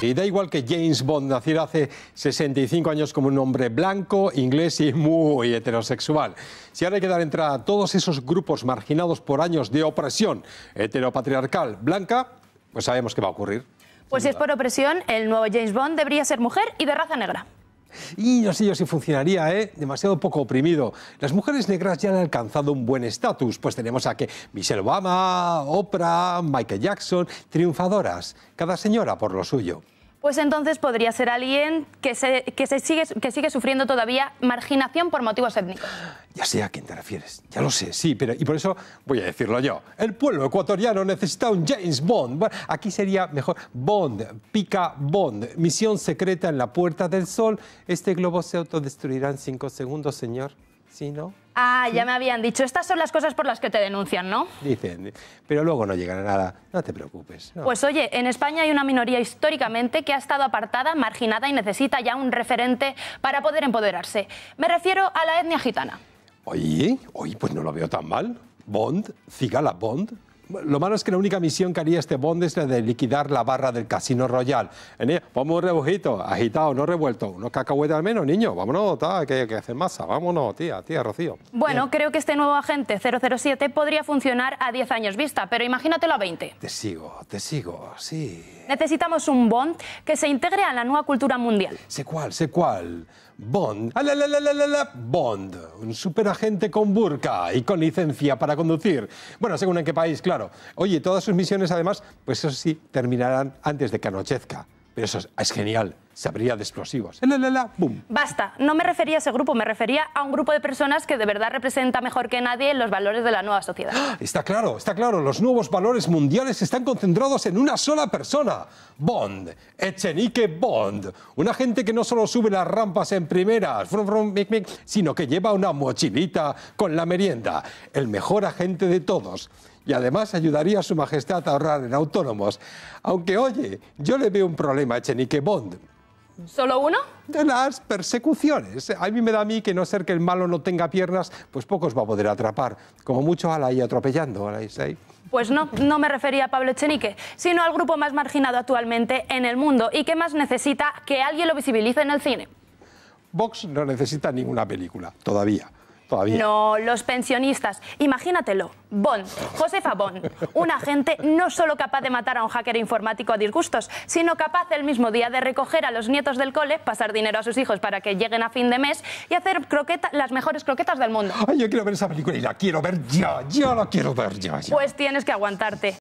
Y da igual que James Bond naciera hace 65 años como un hombre blanco, inglés y muy heterosexual. Si ahora hay que dar entrada a todos esos grupos marginados por años de opresión heteropatriarcal blanca, pues sabemos qué va a ocurrir. Pues si es por opresión, el nuevo James Bond debería ser mujer y de raza negra. Y no sé yo si funcionaría, ¿eh? Demasiado poco oprimido. Las mujeres negras ya han alcanzado un buen estatus, pues tenemos a que Michelle Obama, Oprah, Michael Jackson, triunfadoras, cada señora por lo suyo pues entonces podría ser alguien que, se, sigue, que sigue sufriendo todavía marginación por motivos étnicos. Ya sé a quién te refieres, ya lo sé, sí, pero y por eso voy a decirlo yo. El pueblo ecuatoriano necesita un James Bond. Bueno, aquí sería mejor Bond, pica Bond, misión secreta en la Puerta del Sol. Este globo se autodestruirá en cinco segundos, señor. ¿Sí, no? Ah, ya me habían dicho, estas son las cosas por las que te denuncian, ¿no? Dicen, pero luego no llegan nada, no te preocupes. Pues oye, en España hay una minoría históricamente que ha estado apartada, marginada y necesita ya un referente para poder empoderarse. Me refiero a la etnia gitana. Oye, oye, pues no lo veo tan mal. Bond, Cigala Bond, lo malo es que la única misión que haría este Bond es la de liquidar la barra del Casino Royal. vamos un rebujito, agitado, no revuelto, unos cacahuetes al menos, niño, vámonos, que, hacen masa, vámonos, tía, tía, Rocío. Bueno, creo que este nuevo agente 007 podría funcionar a 10 años vista, pero imagínatelo a 20. Te sigo, te sigo, sí. Necesitamos un Bond que se integre a la nueva cultura mundial. Sé cuál, sé cuál. Bond. Ah, Bond, un superagente con burka y con licencia para conducir. Bueno, según en qué país, claro. Oye, todas sus misiones, además, pues eso sí, terminarán antes de que anochezca. Pero eso es genial se abriría de explosivos. La, Basta, no me refería a ese grupo, me refería a un grupo de personas que de verdad representa mejor que nadie los valores de la nueva sociedad. Está claro, está claro, los nuevos valores mundiales están concentrados en una sola persona, Bond, Echenique Bond, Un agente que no solo sube las rampas en primeras, sino que lleva una mochilita con la merienda, el mejor agente de todos y además ayudaría a su majestad a ahorrar en autónomos. Aunque, oye, yo le veo un problema a Echenique Bond. ¿Solo uno? De las persecuciones. A mí me da a mí que no ser que el malo no tenga piernas, pues pocos va a poder atrapar. Como mucho a la atropellando, Pues no, no me refería a Pablo Echenique, sino al grupo más marginado actualmente en el mundo y que más necesita que alguien lo visibilice en el cine. Vox no necesita ninguna película, todavía. No, los pensionistas. Imagínatelo. Bon, Josefa Bond, un agente no solo capaz de matar a un hacker informático a disgustos, sino capaz el mismo día de recoger a los nietos del cole, pasar dinero a sus hijos para que lleguen a fin de mes y hacer croquetas, las mejores croquetas del mundo. Ay, yo quiero ver esa película y la quiero ver ya, ya la quiero ver ya. Pues tienes que aguantarte.